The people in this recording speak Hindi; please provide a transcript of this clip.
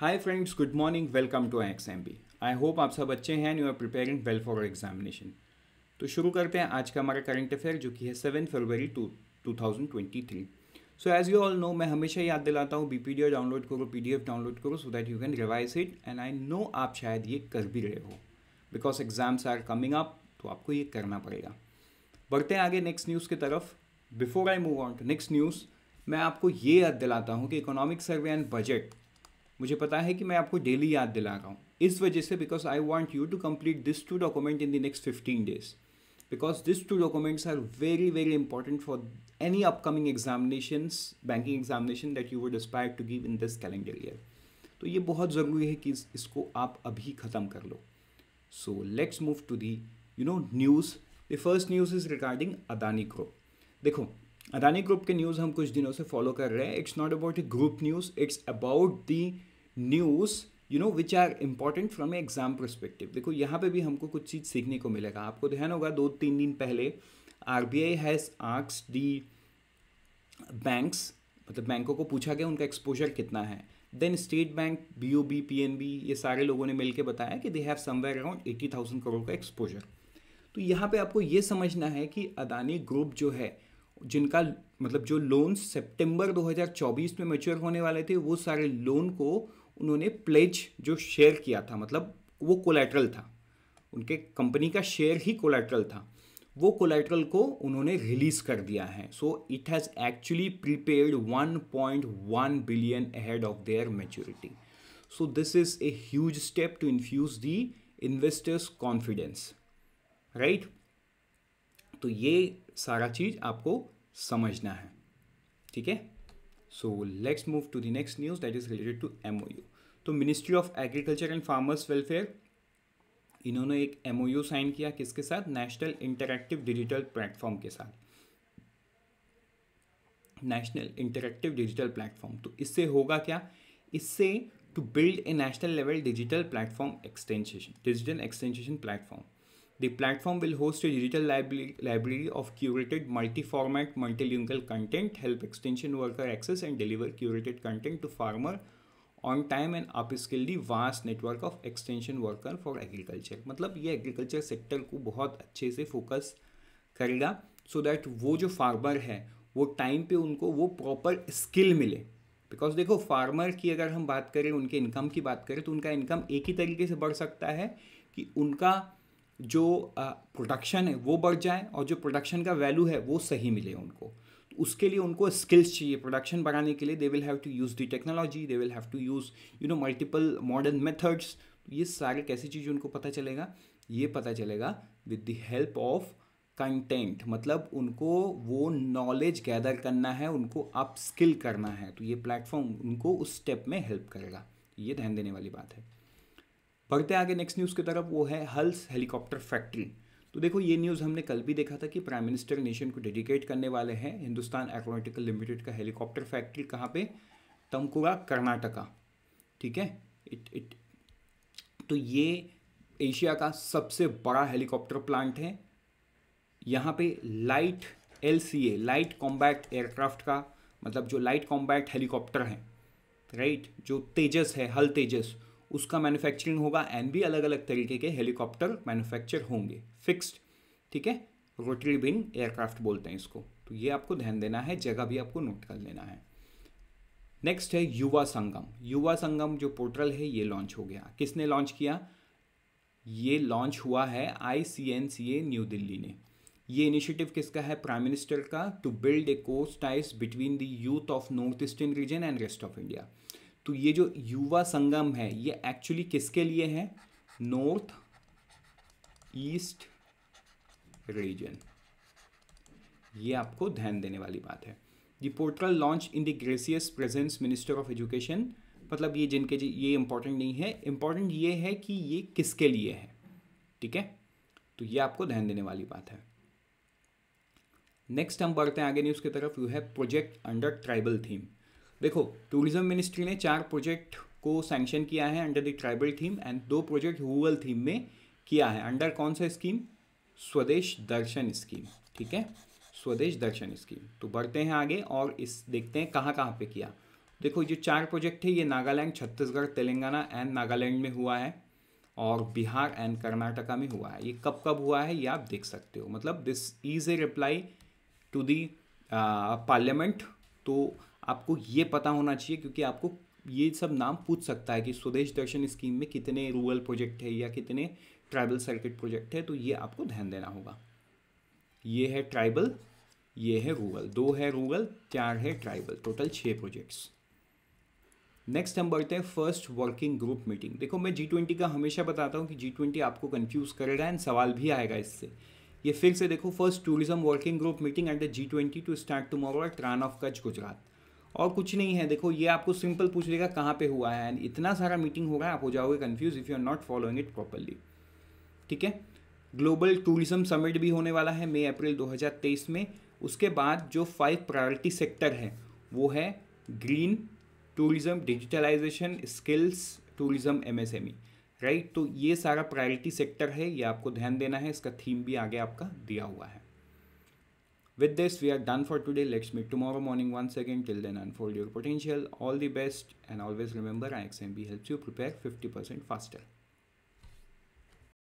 Hi friends good morning welcome to I X M B I hope आप सब अच्छे हैं you are preparing well for examination तो शुरू करते हैं आज का हमारा करंट अफेयर जो कि है सेवन फरवरी two two thousand twenty three so as you all know मैं हमेशा याद दिलाता हूँ बी पी डी डाउनलोड करो पी डी एफ डाउनलोड करो so that you can revise it and I know आप शायद ये कर भी रहे हो because exams are coming up तो आपको ये करना पड़ेगा बढ़ते हैं आगे नेक्स्ट न्यूज़ की तरफ before I move on to next news मैं आपको ये याद दिलाता हूँ कि इकोनॉमिक सर्वे एंड बजट मुझे पता है कि मैं आपको डेली याद दिला रहा हूँ इस वजह से because I want you to complete this two document in the next fifteen days because this two documents are very very important for any upcoming examinations banking examination that you would aspire to give in this calendar year तो ये बहुत ज़रूरी है कि इसको आप अभी ख़त्म कर लो so let's move to the you know news the first news is regarding Adani group देखो अदानी ग्रुप के न्यूज़ हम कुछ दिनों से फॉलो कर रहे हैं it's not about a group news it's about the news you know which are important from a exam perspective देखो यहाँ पे भी हमको कुछ चीज़ सीखने को मिलेगा आपको ध्यान होगा दो तीन दिन पहले R B I has asks the banks मतलब बैंकों को पूछा गया उनका एक्सपोजर कितना है then State Bank B O B P N B ये सारे लोगों ने मिलकर बताया कि they have somewhere around eighty thousand crore का एक्सपोजर तो यहाँ पे आपको ये समझना है कि अदानी ग्रुप जो है जिनका मतलब जो लोन सेप्टेम्बर दो हजार चौबीस में मेच्योर होने वाले थे वो सारे लोन को उन्होंने प्लेज जो शेयर किया था मतलब वो कोलेट्रल था उनके कंपनी का शेयर ही कोलेट्रल था वो कोलेट्रल को उन्होंने रिलीज़ कर दिया है so it has actually prepaid 1.1 billion ahead of their maturity so this is a huge step to infuse the investors confidence right तो ये सारा चीज़ आपको समझना है ठीक है So let's move to the next news that is related to MOU. तो ministry of agriculture and farmers welfare इन्होंने एक ओ यू साइन किया किसके साथ नेशनल इंटरैक्टिव डिजिटल प्लेटफॉर्म के साथ नेशनल इंटरैक्टिव डिजिटल प्लेटफॉर्म तो इससे होगा क्या इससे to build a national level digital platform extension digital extension platform The platform will host a digital library of curated multi-format, multilingual content, help extension worker access and deliver curated content to farmer on time and upskill the vast network of extension worker for agriculture. मतलब ये agriculture sector को बहुत अच्छे से focus करेगा so that वो जो farmer है वो टाइम पे उनको वो प्रॉपर स्किल मिले बिकॉज देखो फार्मर की अगर हम बात करें उनके इनकम की बात करें तो उनका इनकम एक ही तरीके से बढ़ सकता है कि उनका जो प्रोडक्शन है वो बढ़ जाए और जो प्रोडक्शन का वैल्यू है वो सही मिले उनको तो उसके लिए उनको स्किल्स चाहिए प्रोडक्शन बढ़ाने के लिए they will have to use the technology they will have to use you know multiple modern methods ये सारे कैसी चीज़ उनको पता चलेगा ये पता चलेगा with the help of content मतलब उनको वो नॉलेज गैदर करना है उनको अप स्किल करना है तो ये प्लेटफॉर्म उनको उस स्टेप में हेल्प करेगा ये ध्यान देने वाली बात है बढ़ते आगे नेक्स्ट न्यूज़ की तरफ वो है हल्स हेलीकॉप्टर फैक्ट्री तो देखो ये न्यूज़ हमने कल भी देखा था कि प्राइम मिनिस्टर नेशन को डेडिकेट करने वाले हैं हिंदुस्तान एरोनॉटिकल लिमिटेड का हेलीकॉप्टर फैक्ट्री कहाँ पे तमकुरा कर्नाटका ठीक है इट इट तो ये एशिया का सबसे बड़ा हेलीकॉप्टर प्लांट है यहाँ पे light L light combat aircraft का मतलब जो लाइट कॉम्बैक्ट हेलीकॉप्टर है राइट जो तेजस है हल तेजस उसका मैन्युफैक्चरिंग होगा एंड भी अलग अलग तरीके के हेलीकॉप्टर मैन्युफैक्चर होंगे फिक्स्ड ठीक है रोटरी विंग एयरक्राफ्ट बोलते हैं इसको तो ये आपको ध्यान देना है जगह भी आपको नोट कर लेना है नेक्स्ट है युवा संगम युवा संगम जो पोर्टल है ये लॉन्च हो गया किसने लॉन्च किया ये लॉन्च हुआ है I C N C A New Delhi ने ये इनिशिएटिव किसका है प्राइम मिनिस्टर का to build a close ties between the youth of north eastern region and rest of India तो ये जो युवा संगम है ये एक्चुअली किसके लिए है नॉर्थ ईस्ट रीजन ये आपको ध्यान देने वाली बात है the portal launch in the gracious presence minister of education मतलब ये जिनके ये इंपॉर्टेंट नहीं है इंपॉर्टेंट ये है कि ये किसके लिए है ठीक है तो ये आपको ध्यान देने वाली बात है नेक्स्ट हम बढ़ते हैं आगे न्यूज़ की तरफ you have project under tribal theme देखो टूरिज्म मिनिस्ट्री ने चार प्रोजेक्ट को सैंक्शन किया है under the tribal theme and दो प्रोजेक्ट रूरल थीम में किया है अंडर कौन सा स्कीम स्वदेश दर्शन स्कीम ठीक है स्वदेश दर्शन स्कीम तो बढ़ते हैं आगे और इस देखते हैं कहाँ कहाँ पे किया देखो जो चार प्रोजेक्ट है ये नागालैंड छत्तीसगढ़ तेलंगाना एंड नागालैंड में हुआ है और बिहार एंड कर्नाटका में हुआ है ये कब कब हुआ है ये आप देख सकते हो मतलब this is a reply to the Parliament तो आपको ये पता होना चाहिए क्योंकि आपको ये सब नाम पूछ सकता है कि स्वदेश दर्शन स्कीम में कितने रूरल प्रोजेक्ट है या कितने ट्राइबल सर्किट प्रोजेक्ट है तो ये आपको ध्यान देना होगा ये है ट्राइबल ये है रूरल दो है रूरल चार है ट्राइबल टोटल छः प्रोजेक्ट्स नेक्स्ट हम बढ़ते हैं फर्स्ट वर्किंग ग्रुप मीटिंग देखो मैं जी ट्वेंटी का हमेशा बताता हूँ कि जी ट्वेंटी आपको कन्फ्यूज़ करेगा एंड सवाल भी आएगा इससे ये फिर से देखो first tourism working group meeting at the G twenty to start tomorrow at Rann of Kutch Gujarat और कुछ नहीं है देखो ये आपको सिंपल पूछ लेगा कहाँ पे हुआ है एंड इतना सारा मीटिंग होगा आप हो जाओगे confuse if you are not following it properly ठीक है ग्लोबल टूरिज्म समिट भी होने वाला है मई अप्रैल 2023 में उसके बाद जो फाइव प्रायोरिटी सेक्टर है वो है green tourism digitalisation skills tourism MSME right right? तो ये सारा प्रायोरिटी सेक्टर है ये आपको ध्यान देना है इसका थीम भी आगे आपका दिया हुआ है with this we are done for today let's meet tomorrow morning one second till then unfold your potential all the best and always remember ixamBee help you prepare fifty percent faster